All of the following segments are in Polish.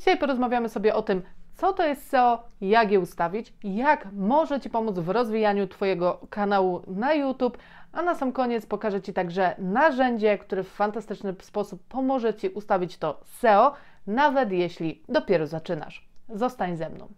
Dzisiaj porozmawiamy sobie o tym, co to jest SEO, jak je ustawić, jak może Ci pomóc w rozwijaniu Twojego kanału na YouTube, a na sam koniec pokażę Ci także narzędzie, które w fantastyczny sposób pomoże Ci ustawić to SEO, nawet jeśli dopiero zaczynasz. Zostań ze mną.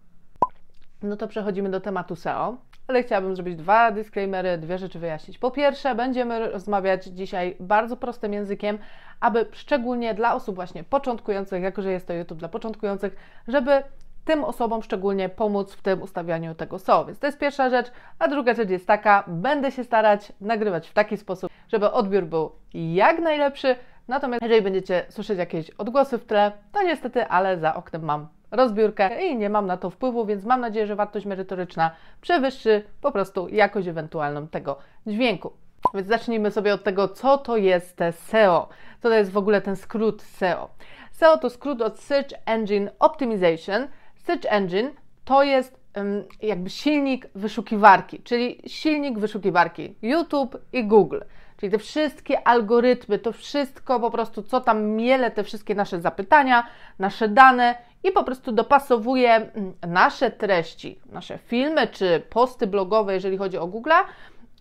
No to przechodzimy do tematu SEO ale chciałabym zrobić dwa disclaimery, dwie rzeczy wyjaśnić. Po pierwsze, będziemy rozmawiać dzisiaj bardzo prostym językiem, aby szczególnie dla osób właśnie początkujących, jako że jest to YouTube dla początkujących, żeby tym osobom szczególnie pomóc w tym ustawianiu tego SEO. Więc to jest pierwsza rzecz. A druga rzecz jest taka, będę się starać nagrywać w taki sposób, żeby odbiór był jak najlepszy. Natomiast jeżeli będziecie słyszeć jakieś odgłosy w tle, to niestety, ale za oknem mam rozbiórkę i nie mam na to wpływu, więc mam nadzieję, że wartość merytoryczna przewyższy po prostu jakość ewentualną tego dźwięku. Więc zacznijmy sobie od tego, co to jest SEO. Co to jest w ogóle ten skrót SEO? SEO to skrót od Search Engine Optimization. Search Engine to jest um, jakby silnik wyszukiwarki, czyli silnik wyszukiwarki YouTube i Google. Czyli te wszystkie algorytmy, to wszystko po prostu, co tam miele, te wszystkie nasze zapytania, nasze dane i po prostu dopasowuje mm, nasze treści, nasze filmy czy posty blogowe, jeżeli chodzi o Google,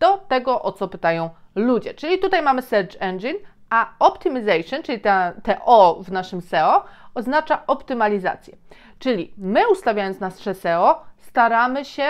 do tego, o co pytają ludzie. Czyli tutaj mamy search engine, a optimization, czyli ta, TO w naszym SEO, oznacza optymalizację. Czyli my ustawiając nasze SEO, staramy się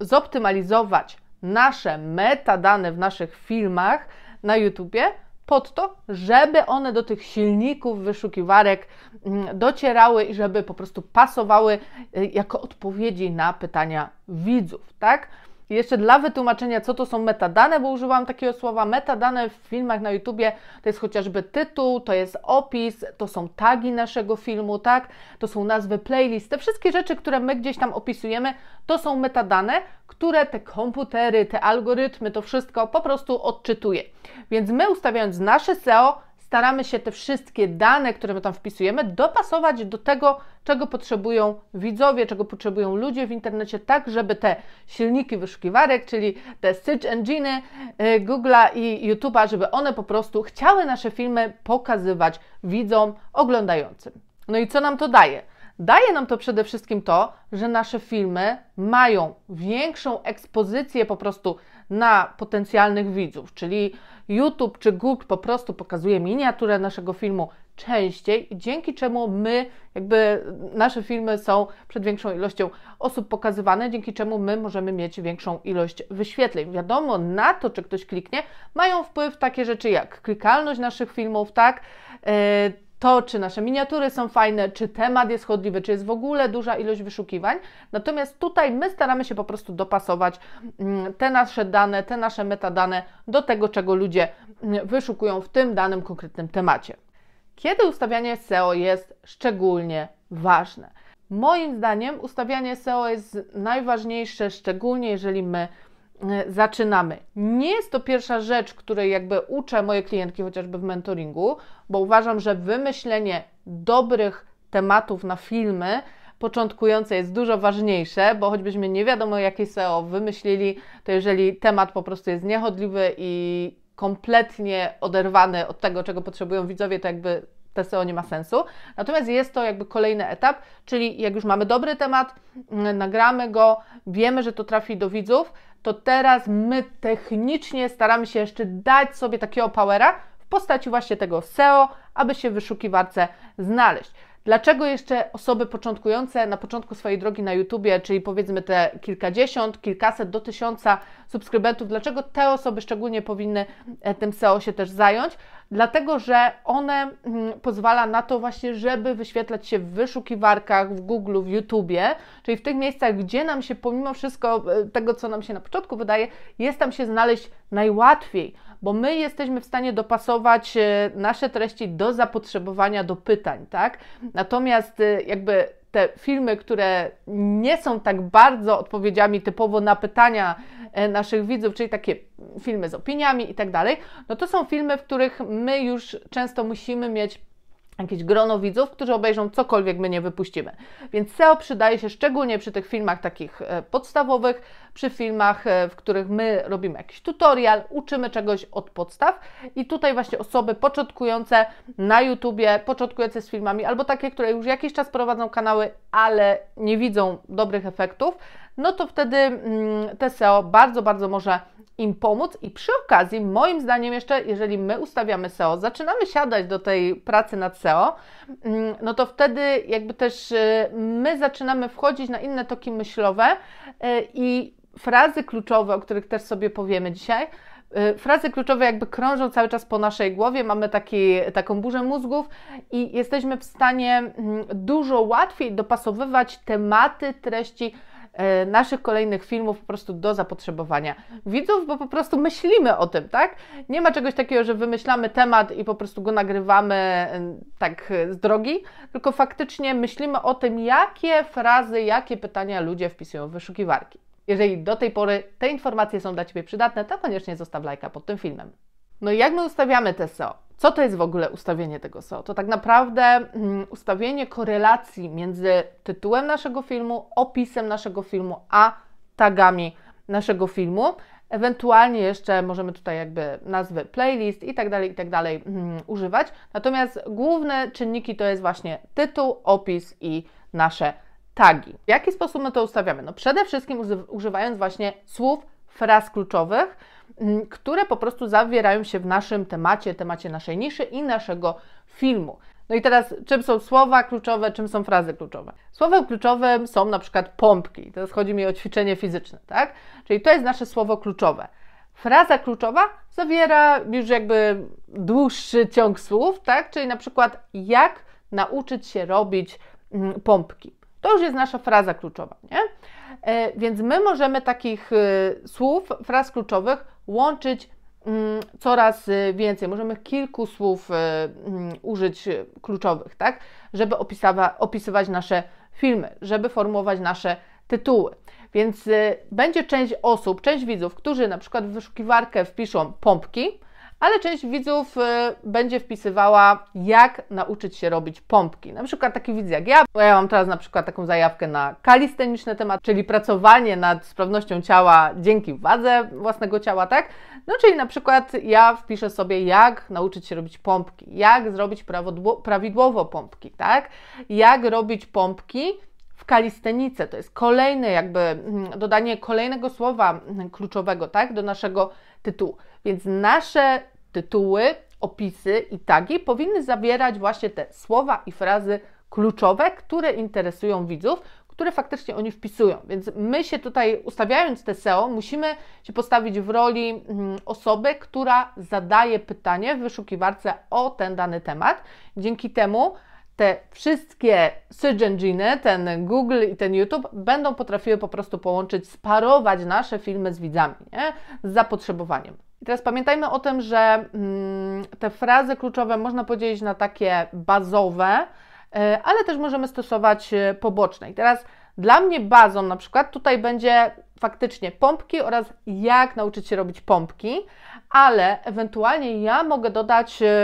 zoptymalizować nasze metadane w naszych filmach na YouTubie, pod to, żeby one do tych silników wyszukiwarek mm, docierały i żeby po prostu pasowały y, jako odpowiedzi na pytania widzów, tak? jeszcze dla wytłumaczenia, co to są metadane, bo używam takiego słowa. Metadane w filmach na YouTubie to jest chociażby tytuł, to jest opis, to są tagi naszego filmu, tak? To są nazwy playlist. Te wszystkie rzeczy, które my gdzieś tam opisujemy, to są metadane, które te komputery, te algorytmy, to wszystko po prostu odczytuje. Więc my ustawiając nasze SEO, staramy się te wszystkie dane, które my tam wpisujemy, dopasować do tego, czego potrzebują widzowie, czego potrzebują ludzie w internecie, tak żeby te silniki wyszukiwarek, czyli te search engine y, Google'a i YouTube'a, żeby one po prostu chciały nasze filmy pokazywać widzom oglądającym. No i co nam to daje? Daje nam to przede wszystkim to, że nasze filmy mają większą ekspozycję po prostu na potencjalnych widzów, czyli YouTube czy Google po prostu pokazuje miniaturę naszego filmu częściej, dzięki czemu my, jakby nasze filmy są przed większą ilością osób pokazywane, dzięki czemu my możemy mieć większą ilość wyświetleń. Wiadomo, na to, czy ktoś kliknie, mają wpływ takie rzeczy jak klikalność naszych filmów, tak, e, to, czy nasze miniatury są fajne, czy temat jest chodliwy, czy jest w ogóle duża ilość wyszukiwań. Natomiast tutaj my staramy się po prostu dopasować mm, te nasze dane, te nasze metadane do tego, czego ludzie mm, wyszukują w tym danym konkretnym temacie. Kiedy ustawianie SEO jest szczególnie ważne? Moim zdaniem ustawianie SEO jest najważniejsze, szczególnie jeżeli my E, zaczynamy. Nie jest to pierwsza rzecz, której jakby uczę moje klientki chociażby w mentoringu, bo uważam, że wymyślenie dobrych tematów na filmy początkujące jest dużo ważniejsze, bo choćbyśmy nie wiadomo jakie SEO wymyślili, to jeżeli temat po prostu jest niechodliwy i kompletnie oderwany od tego, czego potrzebują widzowie, to jakby SEO nie ma sensu. Natomiast jest to jakby kolejny etap, czyli jak już mamy dobry temat, mm, nagramy go, wiemy, że to trafi do widzów, to teraz my technicznie staramy się jeszcze dać sobie takiego powera w postaci właśnie tego SEO, aby się w wyszukiwarce znaleźć. Dlaczego jeszcze osoby początkujące na początku swojej drogi na YouTubie, czyli powiedzmy te kilkadziesiąt, kilkaset do tysiąca subskrybentów, dlaczego te osoby szczególnie powinny e, tym SEO się też zająć? dlatego że one mm, pozwala na to właśnie, żeby wyświetlać się w wyszukiwarkach, w Google, w YouTubie, czyli w tych miejscach, gdzie nam się pomimo wszystko e, tego, co nam się na początku wydaje, jest tam się znaleźć najłatwiej, bo my jesteśmy w stanie dopasować e, nasze treści do zapotrzebowania, do pytań, tak? Natomiast e, jakby te filmy, które nie są tak bardzo odpowiedziami typowo na pytania e, naszych widzów, czyli takie filmy z opiniami i tak dalej, no to są filmy, w których my już często musimy mieć jakieś grono widzów, którzy obejrzą cokolwiek my nie wypuścimy. Więc SEO przydaje się szczególnie przy tych filmach takich e, podstawowych, przy filmach, e, w których my robimy jakiś tutorial, uczymy czegoś od podstaw i tutaj właśnie osoby początkujące na YouTubie, początkujące z filmami albo takie, które już jakiś czas prowadzą kanały, ale nie widzą dobrych efektów, no to wtedy mm, te SEO bardzo, bardzo może im pomóc i przy okazji, moim zdaniem jeszcze, jeżeli my ustawiamy SEO, zaczynamy siadać do tej pracy nad SEO, mm, no to wtedy jakby też y, my zaczynamy wchodzić na inne toki myślowe y, i frazy kluczowe, o których też sobie powiemy dzisiaj, y, frazy kluczowe jakby krążą cały czas po naszej głowie, mamy taki, taką burzę mózgów i jesteśmy w stanie mm, dużo łatwiej dopasowywać tematy, treści, E, naszych kolejnych filmów po prostu do zapotrzebowania widzów, bo po prostu myślimy o tym, tak? Nie ma czegoś takiego, że wymyślamy temat i po prostu go nagrywamy e, tak e, z drogi, tylko faktycznie myślimy o tym, jakie frazy, jakie pytania ludzie wpisują w wyszukiwarki. Jeżeli do tej pory te informacje są dla Ciebie przydatne, to koniecznie zostaw lajka pod tym filmem. No i jak my ustawiamy te SEO? Co to jest w ogóle ustawienie tego SEO? To tak naprawdę mm, ustawienie korelacji między tytułem naszego filmu, opisem naszego filmu, a tagami naszego filmu. Ewentualnie jeszcze możemy tutaj jakby nazwy playlist i tak dalej, i tak dalej mm, używać. Natomiast główne czynniki to jest właśnie tytuł, opis i nasze tagi. W jaki sposób my to ustawiamy? No przede wszystkim używając właśnie słów, fraz kluczowych, które po prostu zawierają się w naszym temacie, temacie naszej niszy i naszego filmu. No i teraz, czym są słowa kluczowe, czym są frazy kluczowe? Słowem kluczowym są na przykład pompki. Teraz chodzi mi o ćwiczenie fizyczne, tak? Czyli to jest nasze słowo kluczowe. Fraza kluczowa zawiera już jakby dłuższy ciąg słów, tak? Czyli na przykład jak nauczyć się robić pompki. To już jest nasza fraza kluczowa, nie? E, więc my możemy takich e, słów, fraz kluczowych łączyć mm, coraz e, więcej. Możemy kilku słów mm, użyć kluczowych, tak, żeby opisywać nasze filmy, żeby formułować nasze tytuły. Więc będzie część osób, część widzów, którzy na przykład w wyszukiwarkę wpiszą pompki, ale część widzów y, będzie wpisywała, jak nauczyć się robić pompki. Na przykład taki widz jak ja, bo ja mam teraz na przykład taką zajawkę na kalisteniczny temat, czyli pracowanie nad sprawnością ciała dzięki wadze własnego ciała, tak? No czyli na przykład ja wpiszę sobie, jak nauczyć się robić pompki, jak zrobić prawidłowo pompki, tak? Jak robić pompki w kalistenice. To jest kolejne jakby mm, dodanie kolejnego słowa mm, kluczowego, tak, do naszego tytułu. Więc nasze tytuły, opisy i tagi powinny zawierać właśnie te słowa i frazy kluczowe, które interesują widzów, które faktycznie oni wpisują. Więc my się tutaj, ustawiając te SEO, musimy się postawić w roli mm, osoby, która zadaje pytanie w wyszukiwarce o ten dany temat. Dzięki temu te wszystkie search engine, ten Google i ten YouTube będą potrafiły po prostu połączyć, sparować nasze filmy z widzami, nie? z zapotrzebowaniem. I teraz pamiętajmy o tym, że mm, te frazy kluczowe można podzielić na takie bazowe, e, ale też możemy stosować e, poboczne. I teraz dla mnie bazą na przykład tutaj będzie faktycznie pompki oraz jak nauczyć się robić pompki, ale ewentualnie ja mogę dodać e,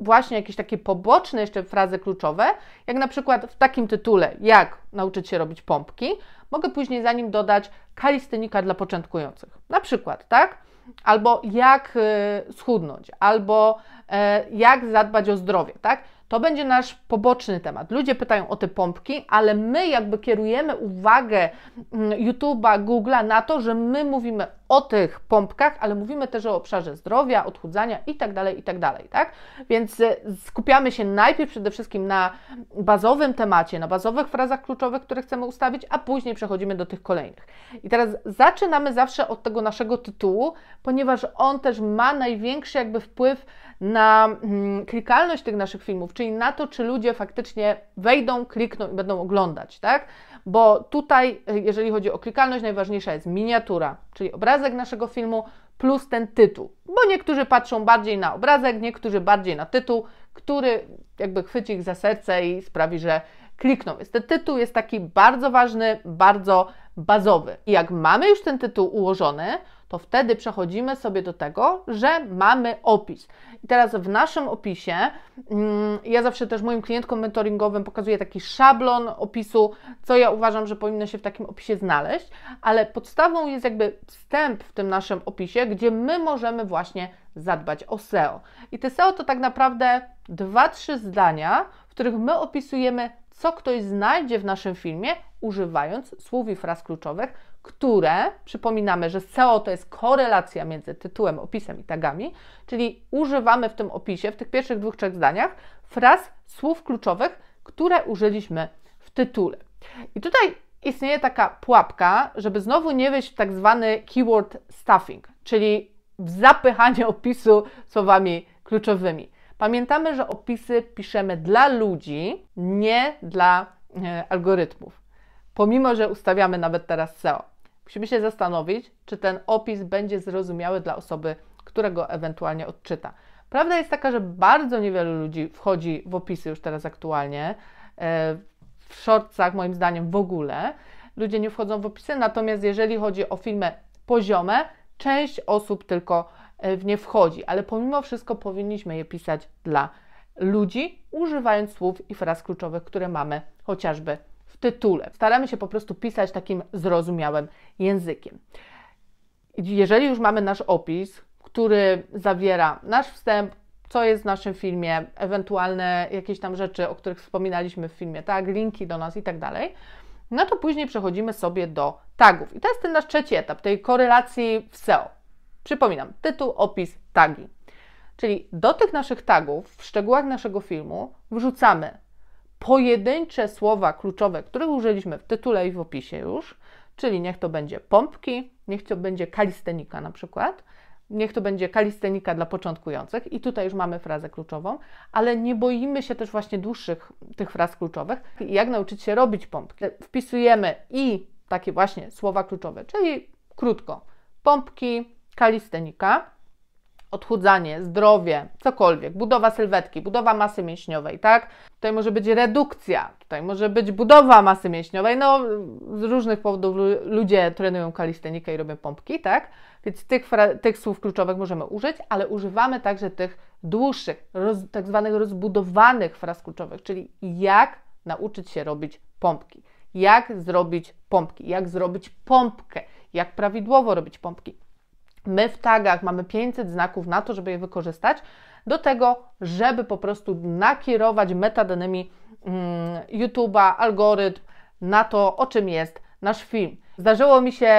właśnie jakieś takie poboczne jeszcze frazy kluczowe, jak na przykład w takim tytule jak nauczyć się robić pompki, mogę później za nim dodać kalistynika dla początkujących. Na przykład, tak? albo jak e, schudnąć, albo e, jak zadbać o zdrowie, tak? To będzie nasz poboczny temat. Ludzie pytają o te pompki, ale my jakby kierujemy uwagę mm, YouTube'a, Google'a na to, że my mówimy o tych pompkach, ale mówimy też o obszarze zdrowia, odchudzania itd., tak itd., tak, tak? Więc e, skupiamy się najpierw przede wszystkim na bazowym temacie, na bazowych frazach kluczowych, które chcemy ustawić, a później przechodzimy do tych kolejnych. I teraz zaczynamy zawsze od tego naszego tytułu, ponieważ on też ma największy jakby wpływ na mm, klikalność tych naszych filmów, czyli na to, czy ludzie faktycznie wejdą, klikną i będą oglądać, tak? Bo tutaj, e, jeżeli chodzi o klikalność, najważniejsza jest miniatura, czyli obrazek naszego filmu plus ten tytuł. Bo niektórzy patrzą bardziej na obrazek, niektórzy bardziej na tytuł, który jakby chwyci ich za serce i sprawi, że klikną. Więc ten tytuł jest taki bardzo ważny, bardzo bazowy. I jak mamy już ten tytuł ułożony, to wtedy przechodzimy sobie do tego, że mamy opis. I teraz w naszym opisie, mm, ja zawsze też moim klientkom mentoringowym pokazuję taki szablon opisu, co ja uważam, że powinno się w takim opisie znaleźć, ale podstawą jest jakby wstęp w tym naszym opisie, gdzie my możemy właśnie zadbać o SEO. I te SEO to tak naprawdę dwa, trzy zdania, w których my opisujemy co ktoś znajdzie w naszym filmie, używając słów i fraz kluczowych, które, przypominamy, że SEO to jest korelacja między tytułem, opisem i tagami, czyli używamy w tym opisie, w tych pierwszych dwóch, trzech zdaniach, fraz słów kluczowych, które użyliśmy w tytule. I tutaj istnieje taka pułapka, żeby znowu nie wejść w tak zwany keyword stuffing, czyli w zapychanie opisu słowami kluczowymi. Pamiętamy, że opisy piszemy dla ludzi, nie dla e, algorytmów. Pomimo, że ustawiamy nawet teraz SEO. Musimy się zastanowić, czy ten opis będzie zrozumiały dla osoby, która go ewentualnie odczyta. Prawda jest taka, że bardzo niewielu ludzi wchodzi w opisy już teraz aktualnie, e, w shortcach moim zdaniem w ogóle. Ludzie nie wchodzą w opisy, natomiast jeżeli chodzi o filmy poziome, część osób tylko E, w nie wchodzi, ale pomimo wszystko powinniśmy je pisać dla ludzi, używając słów i fraz kluczowych, które mamy chociażby w tytule. Staramy się po prostu pisać takim zrozumiałym językiem. Jeżeli już mamy nasz opis, który zawiera nasz wstęp, co jest w naszym filmie, ewentualne jakieś tam rzeczy, o których wspominaliśmy w filmie, tak, linki do nas i tak dalej, no to później przechodzimy sobie do tagów. I to jest ten nasz trzeci etap tej korelacji w SEO. Przypominam, tytuł, opis, tagi. Czyli do tych naszych tagów w szczegółach naszego filmu wrzucamy pojedyncze słowa kluczowe, których użyliśmy w tytule i w opisie już, czyli niech to będzie pompki, niech to będzie kalistenika na przykład, niech to będzie kalistenika dla początkujących i tutaj już mamy frazę kluczową, ale nie boimy się też właśnie dłuższych tych fraz kluczowych, jak nauczyć się robić pompki. Wpisujemy i takie właśnie słowa kluczowe, czyli krótko, pompki, kalistenika, odchudzanie, zdrowie, cokolwiek, budowa sylwetki, budowa masy mięśniowej, tak? Tutaj może być redukcja, tutaj może być budowa masy mięśniowej. No, z różnych powodów ludzie trenują kalistenikę i robią pompki, tak? Więc tych, tych słów kluczowych możemy użyć, ale używamy także tych dłuższych, roz, tak zwanych rozbudowanych fraz kluczowych, czyli jak nauczyć się robić pompki, jak zrobić pompki, jak zrobić pompkę, jak prawidłowo robić pompki. My w tagach mamy 500 znaków na to, żeby je wykorzystać, do tego, żeby po prostu nakierować metadanymi mm, YouTube'a, algorytm na to, o czym jest nasz film. Zdarzyło mi się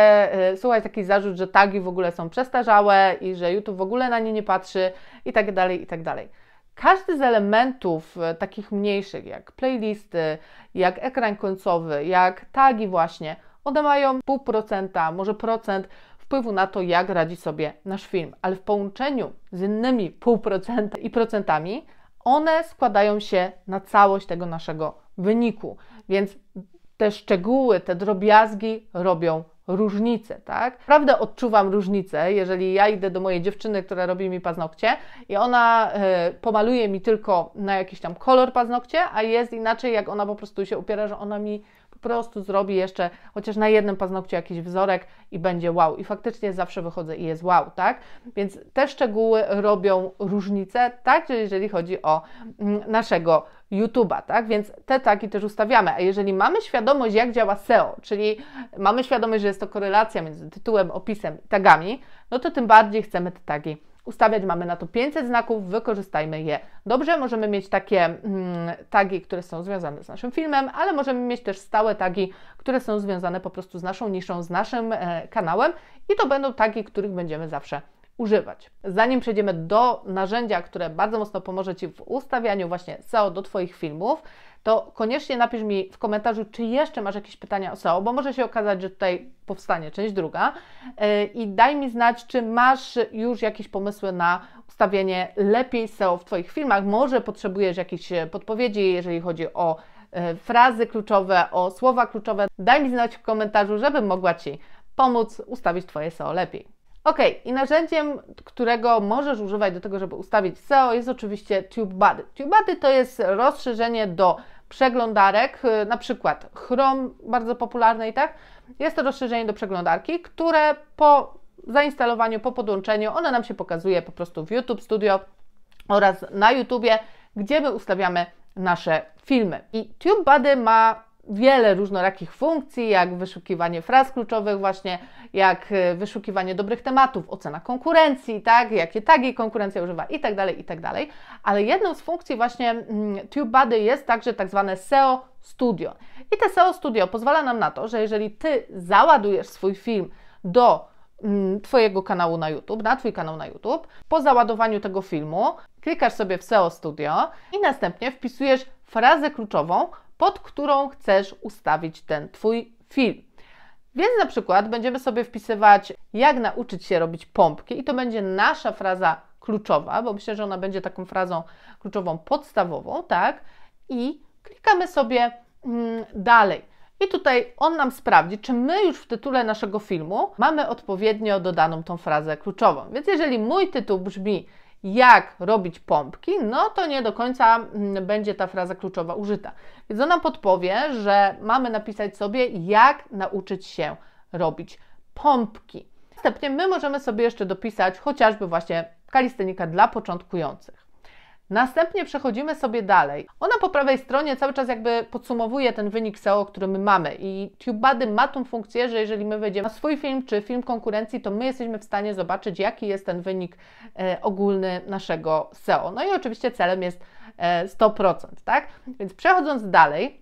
y, słuchać taki zarzut, że tagi w ogóle są przestarzałe i że YouTube w ogóle na nie nie patrzy i tak dalej, i tak dalej. Każdy z elementów y, takich mniejszych, jak playlisty, jak ekran końcowy, jak tagi właśnie, one mają pół procenta, może procent wpływu na to, jak radzi sobie nasz film, ale w połączeniu z innymi pół i procentami, one składają się na całość tego naszego wyniku. Więc te szczegóły, te drobiazgi robią różnicę, tak? Naprawdę odczuwam różnicę, jeżeli ja idę do mojej dziewczyny, która robi mi paznokcie i ona y, pomaluje mi tylko na jakiś tam kolor paznokcie, a jest inaczej, jak ona po prostu się upiera, że ona mi prostu zrobi jeszcze chociaż na jednym paznokciu jakiś wzorek i będzie wow. I faktycznie zawsze wychodzę i jest wow, tak? Więc te szczegóły robią różnicę, także jeżeli chodzi o mm, naszego YouTube'a, tak? Więc te tagi też ustawiamy. A jeżeli mamy świadomość, jak działa SEO, czyli mamy świadomość, że jest to korelacja między tytułem, opisem i tagami, no to tym bardziej chcemy te tagi Ustawiać mamy na to 500 znaków, wykorzystajmy je dobrze. Możemy mieć takie mm, tagi, które są związane z naszym filmem, ale możemy mieć też stałe tagi, które są związane po prostu z naszą niszą, z naszym e, kanałem i to będą tagi, których będziemy zawsze używać. Zanim przejdziemy do narzędzia, które bardzo mocno pomoże Ci w ustawianiu właśnie SEO do Twoich filmów, to koniecznie napisz mi w komentarzu, czy jeszcze masz jakieś pytania o SEO, bo może się okazać, że tutaj powstanie część druga e, i daj mi znać, czy masz już jakieś pomysły na ustawienie lepiej SEO w Twoich filmach. Może potrzebujesz jakiejś e, podpowiedzi, jeżeli chodzi o e, frazy kluczowe, o słowa kluczowe. Daj mi znać w komentarzu, żebym mogła Ci pomóc ustawić Twoje SEO lepiej. Ok, i narzędziem, którego możesz używać do tego, żeby ustawić SEO, jest oczywiście TubeBuddy. TubeBuddy to jest rozszerzenie do przeglądarek, y, na przykład Chrome, bardzo popularny i tak. Jest to rozszerzenie do przeglądarki, które po zainstalowaniu, po podłączeniu, ono nam się pokazuje po prostu w YouTube Studio oraz na YouTubie, gdzie my ustawiamy nasze filmy. I TubeBuddy ma wiele różnorakich funkcji, jak wyszukiwanie fraz kluczowych właśnie, jak y, wyszukiwanie dobrych tematów, ocena konkurencji, tak, jakie tagi konkurencja używa i i tak dalej tak dalej. Ale jedną z funkcji właśnie mm, TubeBuddy jest także tak zwane SEO Studio. I te SEO Studio pozwala nam na to, że jeżeli Ty załadujesz swój film do mm, Twojego kanału na YouTube, na Twój kanał na YouTube. Po załadowaniu tego filmu klikasz sobie w SEO Studio i następnie wpisujesz frazę kluczową, pod którą chcesz ustawić ten Twój film. Więc na przykład będziemy sobie wpisywać, jak nauczyć się robić pompki, i to będzie nasza fraza kluczowa, bo myślę, że ona będzie taką frazą kluczową podstawową, tak? I klikamy sobie mm, dalej. I tutaj on nam sprawdzi, czy my już w tytule naszego filmu mamy odpowiednio dodaną tą frazę kluczową. Więc jeżeli mój tytuł brzmi jak robić pompki, no to nie do końca mm, będzie ta fraza kluczowa użyta. Więc ona podpowie, że mamy napisać sobie, jak nauczyć się robić pompki. Następnie my możemy sobie jeszcze dopisać chociażby właśnie kalistenika dla początkujących. Następnie przechodzimy sobie dalej. Ona po prawej stronie cały czas jakby podsumowuje ten wynik SEO, który my mamy i TubeBuddy ma tą funkcję, że jeżeli my wejdziemy na swój film czy film konkurencji, to my jesteśmy w stanie zobaczyć, jaki jest ten wynik e, ogólny naszego SEO. No i oczywiście celem jest e, 100%, tak? Więc przechodząc dalej,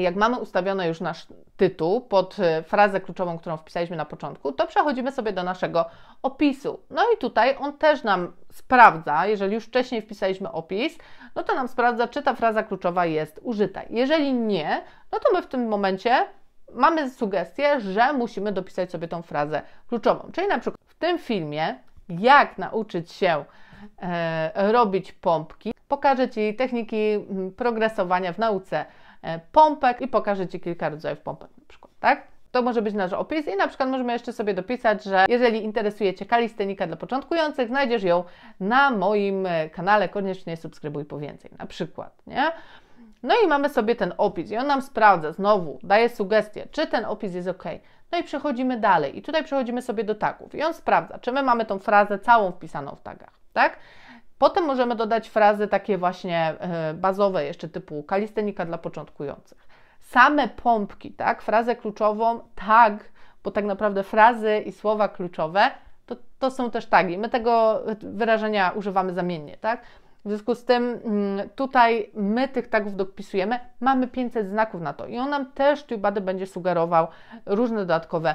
jak mamy ustawiony już nasz tytuł pod e, frazę kluczową, którą wpisaliśmy na początku, to przechodzimy sobie do naszego opisu. No i tutaj on też nam sprawdza, jeżeli już wcześniej wpisaliśmy opis, no to nam sprawdza, czy ta fraza kluczowa jest użyta. Jeżeli nie, no to my w tym momencie mamy sugestię, że musimy dopisać sobie tą frazę kluczową. Czyli na przykład w tym filmie, jak nauczyć się e, robić pompki, pokażę Ci techniki mm, progresowania w nauce E, pompek i pokażę Ci kilka rodzajów pompek na przykład, tak? To może być nasz opis i na przykład możemy jeszcze sobie dopisać, że jeżeli interesuje Cię kalistenika dla początkujących, znajdziesz ją na moim e, kanale, koniecznie subskrybuj po więcej na przykład, nie? No i mamy sobie ten opis i on nam sprawdza, znowu daje sugestie, czy ten opis jest ok. No i przechodzimy dalej i tutaj przechodzimy sobie do tagów i on sprawdza, czy my mamy tą frazę całą wpisaną w tagach, tak? Potem możemy dodać frazy takie właśnie e, bazowe, jeszcze typu kalistenika dla początkujących. Same pompki, tak? Frazę kluczową, tag, bo tak naprawdę frazy i słowa kluczowe to, to są też tagi. My tego wyrażenia używamy zamiennie, tak? W związku z tym mm, tutaj my tych tagów dopisujemy, mamy 500 znaków na to i on nam też TubeBuddy będzie sugerował różne dodatkowe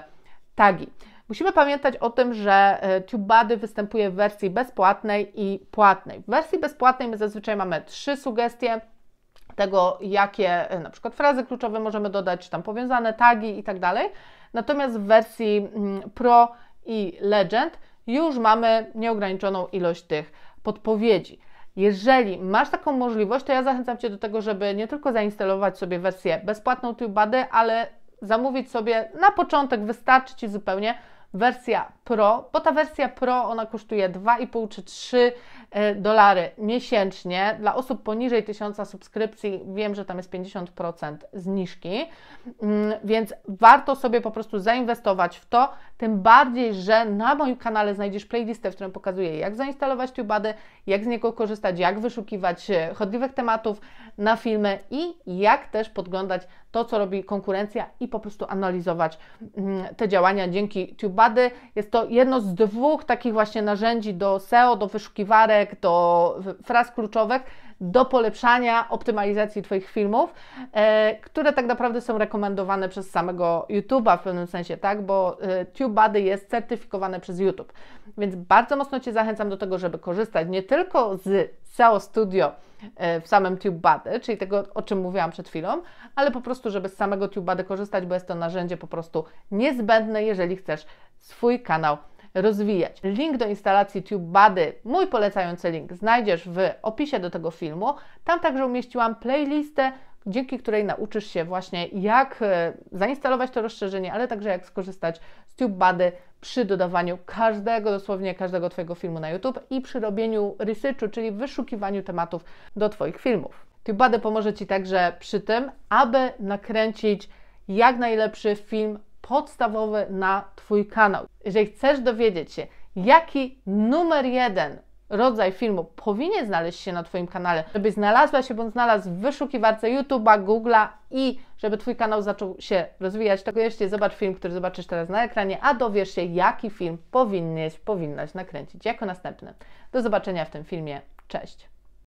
tagi. Musimy pamiętać o tym, że e, TubeBuddy występuje w wersji bezpłatnej i płatnej. W wersji bezpłatnej my zazwyczaj mamy trzy sugestie tego, jakie e, na przykład frazy kluczowe możemy dodać, czy tam powiązane tagi i tak dalej. Natomiast w wersji mm, Pro i Legend już mamy nieograniczoną ilość tych podpowiedzi. Jeżeli masz taką możliwość, to ja zachęcam Cię do tego, żeby nie tylko zainstalować sobie wersję bezpłatną TubeBuddy, ale zamówić sobie na początek, wystarczy Ci zupełnie wersja Pro, bo ta wersja Pro ona kosztuje 2,5 czy 3 e, dolary miesięcznie. Dla osób poniżej 1000 subskrypcji wiem, że tam jest 50% zniżki, mm, więc warto sobie po prostu zainwestować w to, tym bardziej, że na moim kanale znajdziesz playlistę, w której pokazuję jak zainstalować TubeBuddy, jak z niego korzystać, jak wyszukiwać e, chodliwych tematów na filmy i jak też podglądać to, co robi konkurencja i po prostu analizować mm, te działania dzięki TubeBuddy. Jest to jedno z dwóch takich właśnie narzędzi do SEO, do wyszukiwarek, do fraz kluczowych, do polepszania optymalizacji Twoich filmów, e, które tak naprawdę są rekomendowane przez samego YouTube'a w pewnym sensie, tak? Bo e, TubeBuddy jest certyfikowane przez YouTube. Więc bardzo mocno Cię zachęcam do tego, żeby korzystać nie tylko z SEO Studio e, w samym TubeBuddy, czyli tego, o czym mówiłam przed chwilą, ale po prostu, żeby z samego TubeBuddy korzystać, bo jest to narzędzie po prostu niezbędne, jeżeli chcesz swój kanał rozwijać. Link do instalacji TubeBuddy, mój polecający link, znajdziesz w opisie do tego filmu. Tam także umieściłam playlistę, dzięki której nauczysz się właśnie jak e, zainstalować to rozszerzenie, ale także jak skorzystać z TubeBuddy przy dodawaniu każdego, dosłownie każdego Twojego filmu na YouTube i przy robieniu researchu, czyli wyszukiwaniu tematów do Twoich filmów. TubeBuddy pomoże Ci także przy tym, aby nakręcić jak najlepszy film podstawowy na Twój kanał. Jeżeli chcesz dowiedzieć się, jaki numer jeden rodzaj filmu powinien znaleźć się na Twoim kanale, żeby znalazła się bądź znalazł w wyszukiwarce YouTube'a, Google'a i żeby Twój kanał zaczął się rozwijać, to jeszcze zobacz film, który zobaczysz teraz na ekranie, a dowiesz się, jaki film powinnyś, powinnaś nakręcić jako następny. Do zobaczenia w tym filmie. Cześć!